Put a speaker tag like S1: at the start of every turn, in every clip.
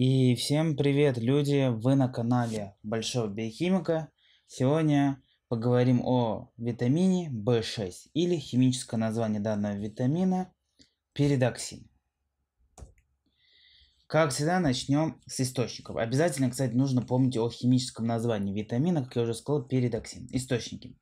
S1: И всем привет, люди! Вы на канале Большого Биохимика. Сегодня поговорим о витамине b 6 или химическое название данного витамина – передоксин. Как всегда, начнем с источников. Обязательно, кстати, нужно помнить о химическом названии витамина, как я уже сказал, передоксин. Источники.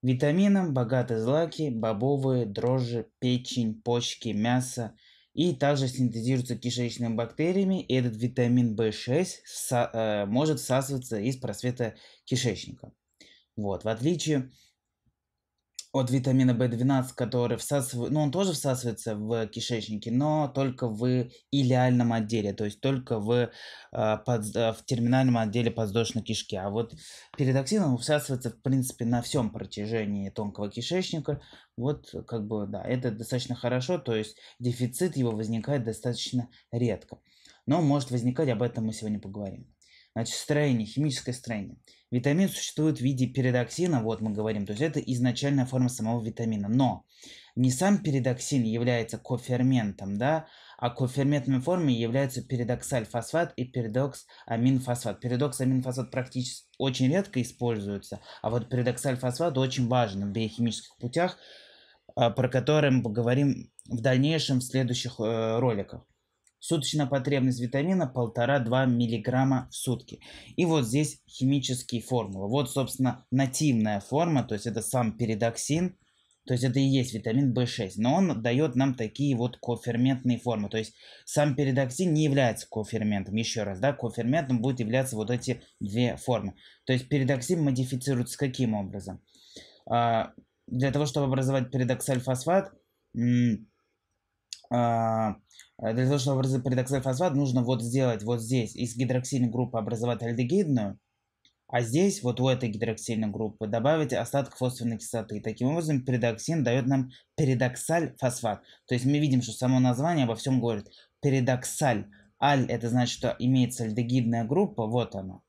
S1: Витамином богаты злаки, бобовые, дрожжи, печень, почки, мясо – и также синтезируется кишечными бактериями. И этот витамин В6 э, может всасываться из просвета кишечника. Вот, в отличие от витамина В12, который всасывает, ну он тоже всасывается в кишечнике, но только в илиальном отделе, то есть только в, э, под, э, в терминальном отделе подвздошной кишки. А вот передоксин всасывается в принципе на всем протяжении тонкого кишечника, вот э, как бы, да, это достаточно хорошо, то есть дефицит его возникает достаточно редко. Но может возникать, об этом мы сегодня поговорим. Значит, строение, химическое строение. Витамин существует в виде передоксина, вот мы говорим, то есть это изначальная форма самого витамина. Но не сам передоксин является коферментом, да, а коферментными формами являются передоксальфосфат и передокс-аминфосфат. Передокс-аминфосфат практически очень редко используется, а вот передоксальфосфат очень важен в биохимических путях, а, про который мы поговорим в дальнейшем в следующих э, роликах. Суточная потребность витамина 1,5-2 мг в сутки. И вот здесь химические формулы. Вот, собственно, нативная форма, то есть это сам передоксин, то есть это и есть витамин b 6 но он дает нам такие вот коферментные формы. То есть сам передоксин не является коферментом. Еще раз, да, коферментом будут являться вот эти две формы. То есть передоксин модифицируется каким образом? А, для того, чтобы образовать фосфат, а, э, для того, чтобы образовать фосфат нужно вот сделать вот здесь из гидроксильной группы образовать альдегидную, а здесь, вот у этой гидроксильной группы, добавить остаток фосфорной кислоты. Таким образом, передоксин дает нам передоксаль-фосфат. То есть мы видим, что само название обо всем говорит. Передоксаль. Аль – это значит, что имеется альдегидная группа, вот она.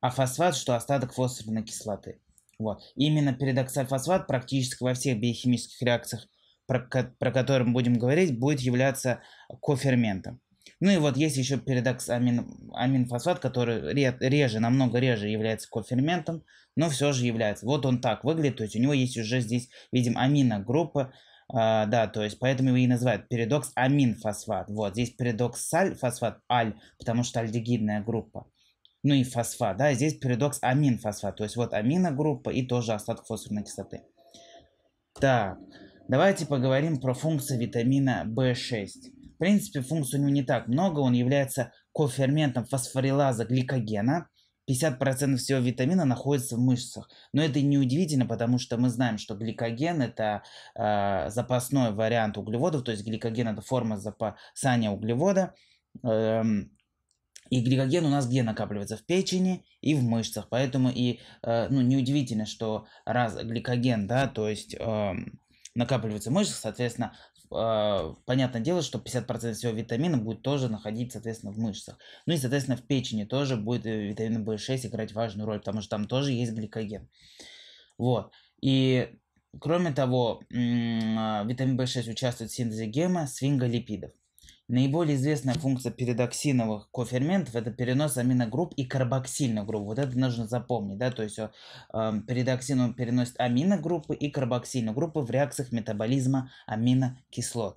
S1: А фосфат, что остаток фосфорной кислоты. Вот. Именно передоксальфосфат практически во всех биохимических реакциях, про, про которые мы будем говорить, будет являться коферментом. Ну и вот есть еще передокс амин, аминфосфат, который реже, намного реже является коферментом, но все же является. Вот он так выглядит, то есть у него есть уже здесь, видим, аминогруппа, а, да, то есть поэтому его и называют передокс аминфосфат. Вот здесь передокс сальфосфат, аль, потому что альдегидная группа ну и фосфат, да, здесь передокс аминфосфат, то есть вот аминогруппа и тоже остаток фосфорной кислоты. Так, давайте поговорим про функцию витамина В6. В принципе, функции у него не так много, он является коферментом фосфорилаза гликогена, 50% всего витамина находится в мышцах. Но это не удивительно, потому что мы знаем, что гликоген – это э, запасной вариант углеводов, то есть гликоген – это форма запасания углевода. Эм, и гликоген у нас где накапливается? В печени и в мышцах. Поэтому и э, ну, неудивительно, что раз гликоген, да, то есть э, эм, накапливается в мышцах, соответственно, э, понятное дело, что 50% всего витамина будет тоже находиться, соответственно, в мышцах. Ну и, соответственно, в печени тоже будет э, витамин В6 играть важную роль, потому что там тоже есть гликоген. Вот. И Кроме того, э, витамин В6 участвует в синтезе гема свинголипидов. Наиболее известная функция передоксиновых коферментов – это перенос аминогрупп и карбоксильных групп. Вот это нужно запомнить, да, то есть э, эм, передоксин он переносит аминогруппы и карбоксильные группы в реакциях метаболизма аминокислот.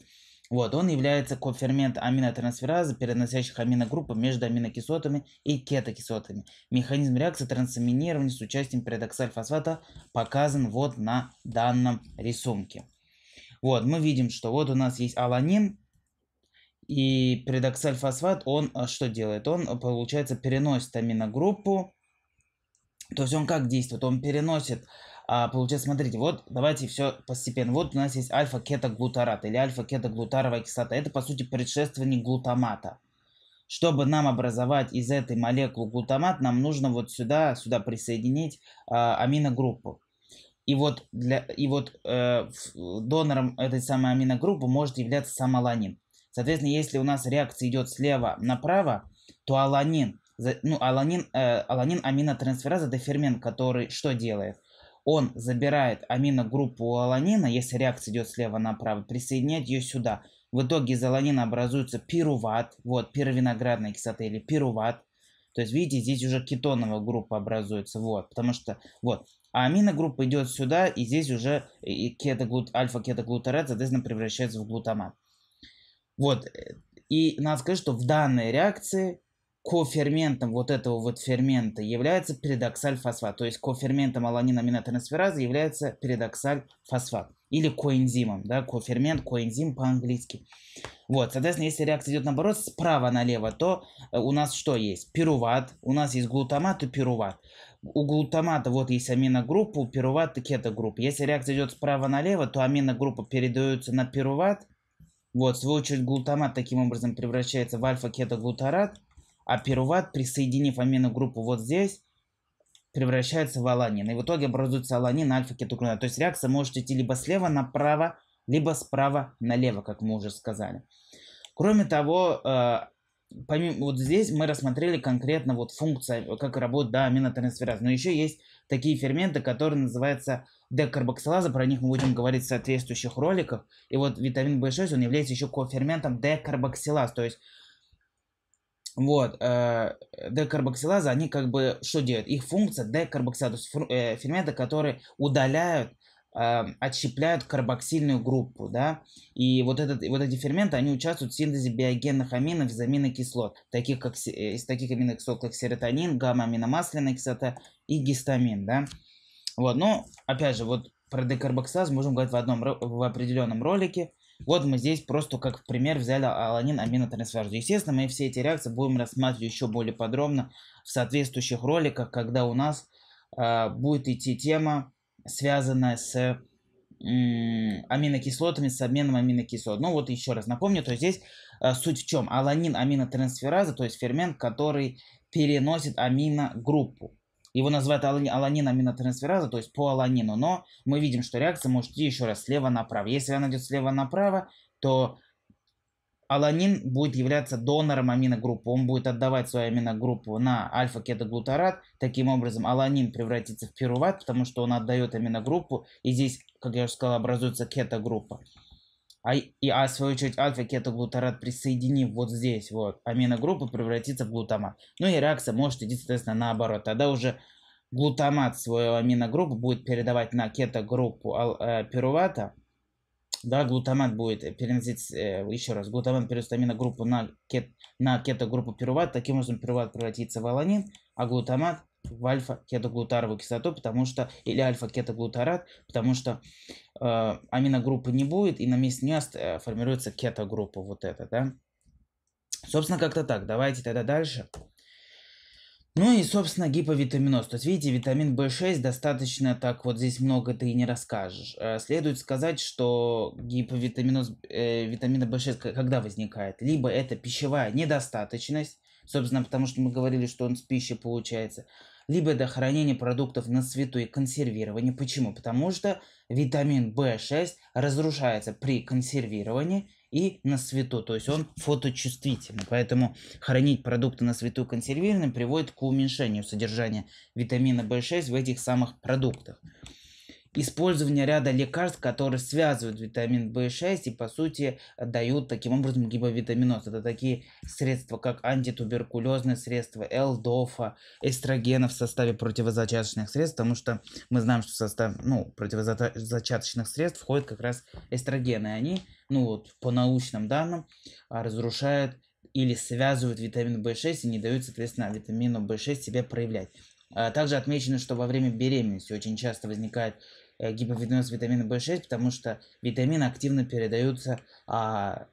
S1: Вот, он является кофермент аминотрансферазы, переносящих аминогруппы между аминокислотами и кетокислотами. Механизм реакции трансаминирования с участием передоксальфосфата показан вот на данном рисунке. Вот, мы видим, что вот у нас есть аланин, и предоксальфосфат, он а, что делает? Он, а, получается, переносит аминогруппу. То есть он как действует? Он переносит, а, получается, смотрите, вот давайте все постепенно. Вот у нас есть альфа-кетоглутарат или альфа-кетоглутаровая кислота. Это, по сути, предшественник глутамата. Чтобы нам образовать из этой молекулы глутамат, нам нужно вот сюда, сюда присоединить аминогруппу. И вот, для, и вот э, донором этой самой аминогруппы может являться сам аланин. Соответственно, если у нас реакция идет слева направо, то аланин, ну, аланин, э, аланин аминотрансфераза – это фермент, который что делает? Он забирает аминогруппу у аланина, если реакция идет слева направо, присоединяет ее сюда. В итоге из аланина образуется пируват, вот, пировиноградная кислота или пируват. То есть, видите, здесь уже кетоновая группа образуется, вот, потому что, вот. А аминогруппа идет сюда, и здесь уже кетоглут, альфа-кетоглутарат, соответственно, превращается в глутамат. Вот. И надо сказать, что в данной реакции коферментом вот этого вот фермента является передоксаль-фосфат. То есть коферментом аланин аминотрансферазы является передоксаль-фосфат. Или коэнзимом, да, кофермент, коэнзим по-английски. Вот, соответственно, если реакция идет наоборот, справа налево, то э, у нас что есть? Пируват, у нас есть глутамат и пируват. У глутамата вот есть аминогруппа, у пирувата кетогруппа. Если реакция идет справа налево, то аминогруппа передается на пируват, вот, в свою очередь глутамат таким образом превращается в альфа-кетоглутарат, а пируват, присоединив аминогруппу вот здесь, превращается в аланин. И в итоге образуется аланин альфа-кетоглутарат. То есть реакция может идти либо слева направо, либо справа налево, как мы уже сказали. Кроме того, э, помимо, вот здесь мы рассмотрели конкретно вот функцию, как работает да, аминотрансфераз. Но еще есть такие ферменты, которые называются декарбоксилаза, про них мы будем говорить в соответствующих роликах. И вот витамин B 6 он является еще коферментом декарбоксилаз, то есть вот, э, декарбоксилазы, они как бы что делают? Их функция декарбоксилаза, то есть фер, э, ферменты, которые удаляют Эм, отщепляют карбоксильную группу, да, и вот, этот, вот эти ферменты, они участвуют в синтезе биогенных аминов из аминокислот, таких как, э, из таких аминокислот, как серотонин, гамма-аминомасляная кислота и гистамин, да. Вот, Но опять же, вот про декарбоксаз можем говорить в одном, в определенном ролике. Вот мы здесь просто как пример взяли аланин аминотрансферзу. Естественно, мы все эти реакции будем рассматривать еще более подробно в соответствующих роликах, когда у нас э, будет идти тема связанная с аминокислотами, с обменом аминокислот. Ну вот еще раз напомню, то здесь э, суть в чем? Аланин аминотрансфераза, то есть фермент, который переносит аминогруппу. Его называют аланин аминотрансфераза, то есть по аланину, но мы видим, что реакция может идти еще раз слева направо. Если она идет слева направо, то аланин будет являться донором аминогруппы. Он будет отдавать свою аминогруппу на альфа-кетоглутарат. Таким образом, аланин превратится в пируват, потому что он отдает аминогруппу. И здесь, как я уже сказал, образуется кетогруппа. А, и, а в свою очередь альфа-кетоглутарат, присоединив вот здесь вот аминогруппу, превратится в глутамат. Ну и реакция может идти, соответственно, наоборот. Тогда уже глутамат свою аминогруппу будет передавать на кетогруппу э, пирувата – да, глутамат будет э, переносить э, еще раз, глутамат переустамина группу на, кет, на кетогруппу пируват, таким образом пируват превратится в аланин, а глутамат в альфа-кетоглутаровую кислоту, потому что, или альфа-кетоглутарат, потому что э, аминогруппы не будет, и на месте нее э, формируется кетогруппа вот эта, да. Собственно, как-то так. Давайте тогда дальше. Ну и, собственно, гиповитаминоз. То есть, видите, витамин В6 достаточно так вот здесь много ты и не расскажешь. Э, следует сказать, что гиповитаминоз э, витамина В6 когда возникает? Либо это пищевая недостаточность, собственно, потому что мы говорили, что он с пищи получается, либо это хранение продуктов на свету и консервирование. Почему? Потому что витамин В6 разрушается при консервировании и на свету, то есть он фоточувствительный. Поэтому хранить продукты на свету консервированным приводит к уменьшению содержания витамина В6 в этих самых продуктах использование ряда лекарств, которые связывают витамин В6 и, по сути, дают таким образом гибовитаминоз. Это такие средства, как антитуберкулезные средства, элдофа, эстрогенов в составе противозачаточных средств, потому что мы знаем, что в состав ну, противозачаточных средств входят как раз эстрогены. они, ну вот, по научным данным, а, разрушают или связывают витамин В6 и не дают, соответственно, витамину В6 себя проявлять. А, также отмечено, что во время беременности очень часто возникает Э, гиповитаминоз витамина В6, потому что витамины активно передаются, а,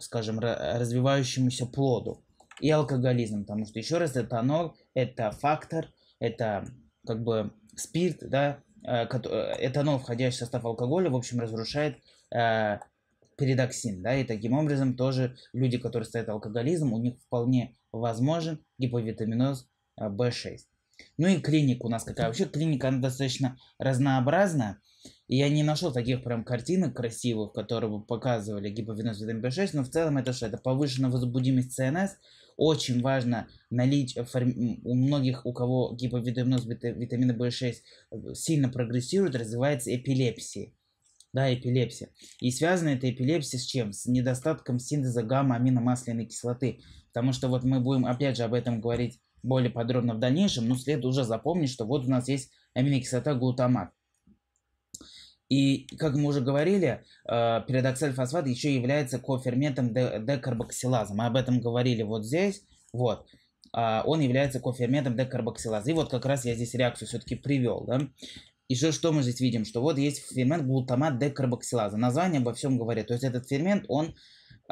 S1: скажем, развивающемуся плоду. И алкоголизм, потому что, еще раз, этанол – это фактор, это как бы спирт, да, э, э, этанол, входящий в состав алкоголя, в общем, разрушает э, передоксин, да, и таким образом тоже люди, которые стоят алкоголизм, у них вполне возможен гиповитаминоз В6. Ну и клиника у нас какая. Вообще клиника, она достаточно разнообразная. И я не нашел таких прям картинок красивых, которые бы показывали гиповеноз витамин В6, но в целом это что? Это повышенная возбудимость ЦНС. Очень важно наличие у многих, у кого гиповитаминоз витамина В6 сильно прогрессирует, развивается эпилепсия. Да, эпилепсия. И связана эта эпилепсия с чем? С недостатком синтеза гамма-аминомасляной кислоты. Потому что вот мы будем опять же об этом говорить более подробно в дальнейшем, но следует уже запомнить, что вот у нас есть аминокислота глутамат. И, как мы уже говорили, э, передоксаль фосфат еще является коферментом декарбоксилаза. Мы об этом говорили вот здесь. Вот. Э, он является коферментом декарбоксилаза. И вот как раз я здесь реакцию все-таки привел. Да? И что, что мы здесь видим? Что вот есть фермент глутамат декарбоксилаза. Название обо всем говорит. То есть этот фермент, он э,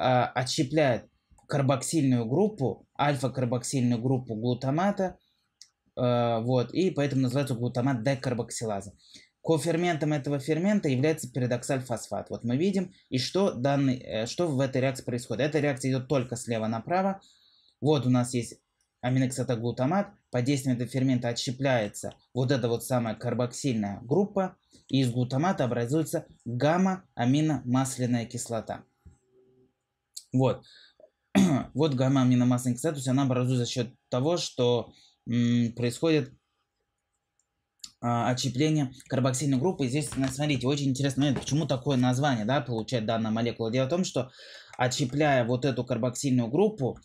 S1: отщепляет карбоксильную группу альфа-карбоксильную группу глутамата, э, вот, и поэтому называется глутамат декарбоксилаза. Коферментом этого фермента является передоксаль-фосфат. Вот мы видим, и что, данный, э, что в этой реакции происходит. Эта реакция идет только слева направо. Вот у нас есть аминоксатоглутамат, под действием этого фермента отщепляется вот эта вот самая карбоксильная группа, и из глутамата образуется гамма-аминомасляная кислота. Вот. вот гамма аминомасляных кислот, она образуется за счет того, что происходит а, отщепление карбоксильной группы. И здесь, смотрите, очень интересный момент, почему такое название да, получает данная молекула. Дело в том, что отщепляя вот эту карбоксильную группу,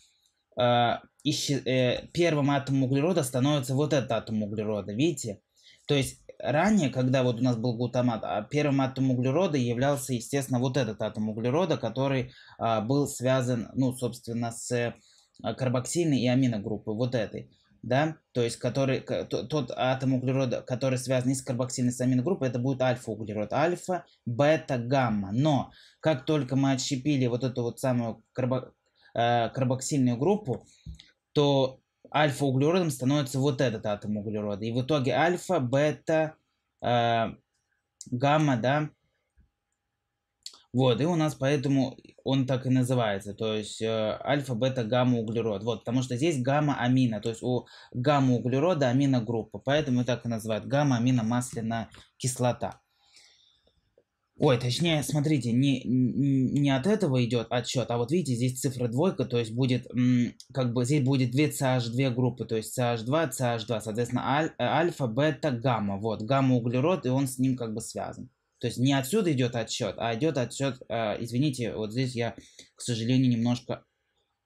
S1: э, а, исчез, э, первым атомом углерода становится вот этот атом углерода, видите? То есть ранее, когда вот у нас был глутамат, а первым атом углерода являлся, естественно, вот этот атом углерода, который а, был связан, ну, собственно, с а, карбоксильной и аминогруппой, вот этой, да, то есть который, тот атом углерода, который связан и с карбоксильной а с аминогруппой, это будет альфа-углерод, альфа, бета, гамма, но как только мы отщепили вот эту вот самую карбо, э, карбоксильную группу, то альфа-углеродом становится вот этот атом углерода. И в итоге альфа, бета, э, гамма, да. Вот, и у нас поэтому он так и называется, то есть э, альфа, бета, гамма, углерод. Вот, потому что здесь гамма амина, то есть у гамма углерода амина группа, поэтому и так и называют гамма амина масляная кислота. Ой, точнее, смотрите, не, не от этого идет отсчет, а вот видите, здесь цифра двойка, то есть будет, как бы, здесь будет две CH2 группы, то есть CH2, CH2, соответственно, аль, э, альфа, бета, гамма, вот, гамма-углерод, и он с ним как бы связан. То есть не отсюда идет отсчет, а идет отсчет, э, извините, вот здесь я, к сожалению, немножко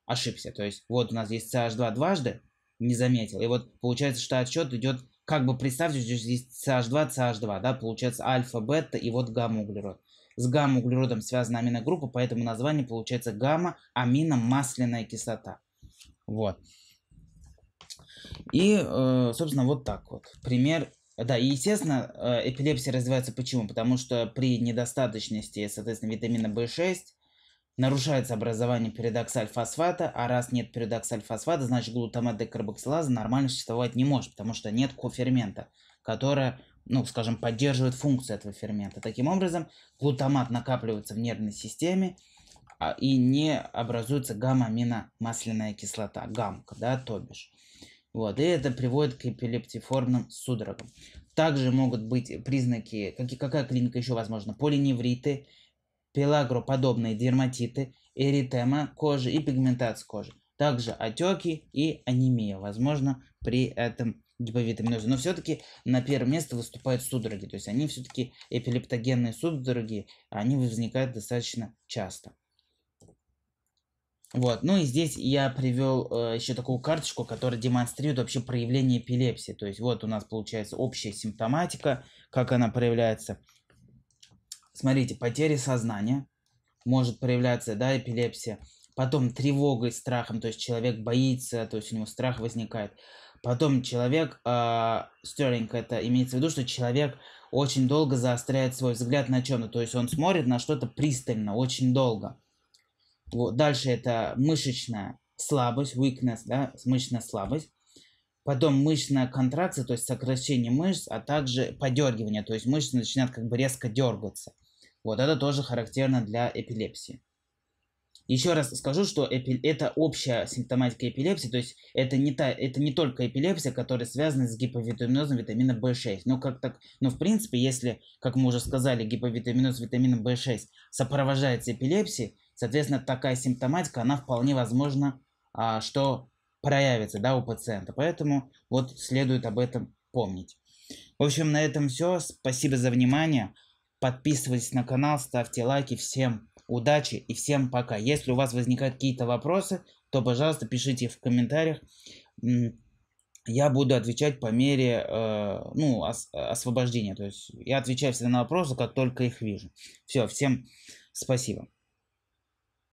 S1: ошибся. То есть вот у нас есть CH2 дважды, не заметил, и вот получается, что отсчет идет как бы представьте, что здесь CH2, CH2, да, получается альфа, бета и вот гамма-углерод. С гамма-углеродом связана аминогруппа, поэтому название получается гамма-аминомасляная кислота. Вот. И, э, собственно, вот так вот. Пример да, и естественно, э, эпилепсия развивается почему? Потому что при недостаточности, соответственно, витамина В6 нарушается образование передоксальфосфата, а раз нет передоксальфосфата, значит глутамат декарбоксилаза нормально существовать не может, потому что нет кофермента, которая, ну, скажем, поддерживает функцию этого фермента. Таким образом, глутамат накапливается в нервной системе, а, и не образуется гамма-аминомасляная кислота, гамка, да, то бишь. Вот, и это приводит к эпилептиформным судорогам. Также могут быть признаки, как, какая клиника еще возможна? полиневриты, пелагроподобные дерматиты, эритема кожи и пигментация кожи. Также отеки и анемия, возможно, при этом гиповитаминозе. Но все-таки на первое место выступают судороги. То есть они все-таки эпилептогенные судороги, они возникают достаточно часто. Вот, ну и здесь я привел э, еще такую карточку, которая демонстрирует вообще проявление эпилепсии. То есть вот у нас получается общая симптоматика, как она проявляется смотрите, потери сознания, может проявляться, да, эпилепсия, потом тревогой, страхом, то есть человек боится, то есть у него страх возникает. Потом человек, э, это имеется в виду, что человек очень долго заостряет свой взгляд на чем-то, то есть он смотрит на что-то пристально, очень долго. Вот. Дальше это мышечная слабость, weakness, да, мышечная слабость. Потом мышечная контракция, то есть сокращение мышц, а также подергивание, то есть мышцы начинают как бы резко дергаться. Вот это тоже характерно для эпилепсии. Еще раз скажу, что эпи... это общая симптоматика эпилепсии, то есть это не, та... это не только эпилепсия, которая связана с гиповитаминозом витамина В6. Но, как так... Но в принципе, если, как мы уже сказали, гиповитаминоз витамина В6 сопровождается эпилепсией, соответственно, такая симптоматика, она вполне возможно, а, что проявится да, у пациента. Поэтому вот следует об этом помнить. В общем, на этом все. Спасибо за внимание. Подписывайтесь на канал, ставьте лайки. Всем удачи и всем пока. Если у вас возникают какие-то вопросы, то, пожалуйста, пишите в комментариях. Я буду отвечать по мере э, ну, ос освобождения. То есть я отвечаю всегда на вопросы, как только их вижу. Все, всем спасибо.